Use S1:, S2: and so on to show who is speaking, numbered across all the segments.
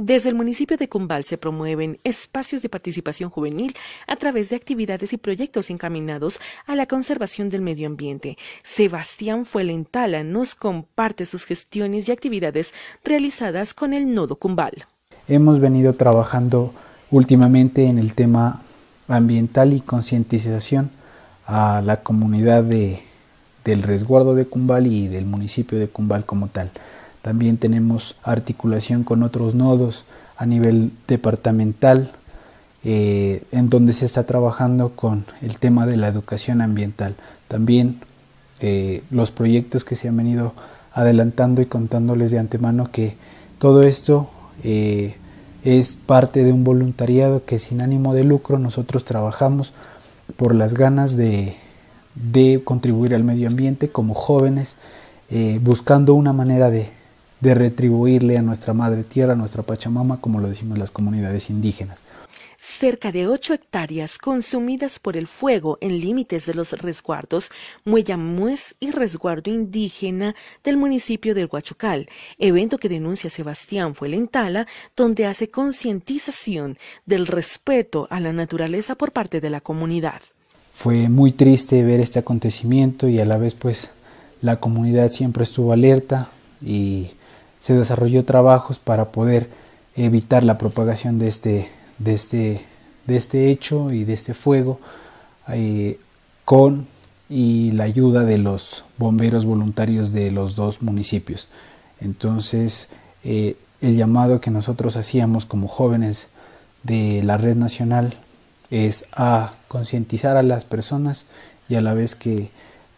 S1: Desde el municipio de Cumbal se promueven espacios de participación juvenil a través de actividades y proyectos encaminados a la conservación del medio ambiente. Sebastián Fuelentala nos comparte sus gestiones y actividades realizadas con el Nodo Cumbal.
S2: Hemos venido trabajando últimamente en el tema ambiental y concientización a la comunidad del resguardo de Cumbal y del municipio de Cumbal como tal. También tenemos articulación con otros nodos a nivel departamental, eh, en donde se está trabajando con el tema de la educación ambiental. También eh, los proyectos que se han venido adelantando y contándoles de antemano que todo esto eh, es parte de un voluntariado que sin ánimo de lucro nosotros trabajamos por las ganas de contribuir al medio ambiente como jóvenes, buscando una manera de, de retribuirle a nuestra madre tierra, a nuestra Pachamama, como lo decimos las comunidades indígenas.
S1: Cerca de ocho hectáreas consumidas por el fuego en límites de los resguardos Muellamuez y Resguardo Indígena del municipio del Huachucal, evento que denuncia Sebastián Fuelentala, donde hace concientización del respeto a la naturaleza por parte de la comunidad.
S2: Fue muy triste ver este acontecimiento y a la vez pues la comunidad siempre estuvo alerta y se desarrolló trabajos para poder evitar la propagación de este, de este, de este hecho y de este fuego eh, con y la ayuda de los bomberos voluntarios de los dos municipios. Entonces, eh, el llamado que nosotros hacíamos como jóvenes de la red nacional es a concientizar a las personas y a la vez que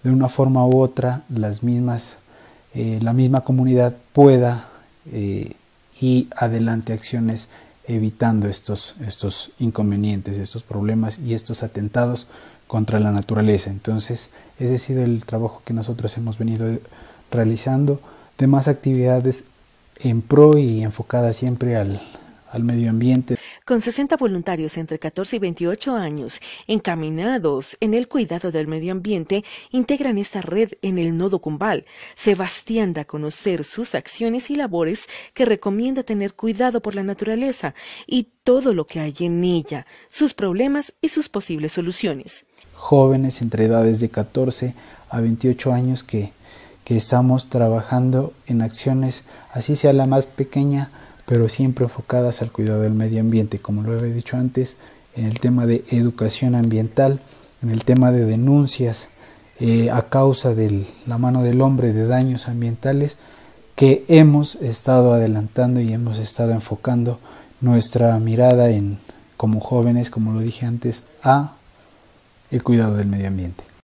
S2: de una forma u otra las mismas eh, la misma comunidad pueda eh, y adelante acciones evitando estos, estos inconvenientes, estos problemas y estos atentados contra la naturaleza. Entonces, ese ha sido el trabajo que nosotros hemos venido eh, realizando. más actividades en pro y enfocadas siempre al, al medio ambiente
S1: con 60 voluntarios entre 14 y 28 años encaminados en el cuidado del medio ambiente, integran esta red en el nodo Cumbal. Sebastián da a conocer sus acciones y labores que recomienda tener cuidado por la naturaleza y todo lo que hay en ella, sus problemas y sus posibles soluciones.
S2: Jóvenes entre edades de 14 a 28 años que, que estamos trabajando en acciones, así sea la más pequeña, pero siempre enfocadas al cuidado del medio ambiente, como lo había dicho antes, en el tema de educación ambiental, en el tema de denuncias eh, a causa de la mano del hombre de daños ambientales, que hemos estado adelantando y hemos estado enfocando nuestra mirada en como jóvenes, como lo dije antes, a el cuidado del medio ambiente.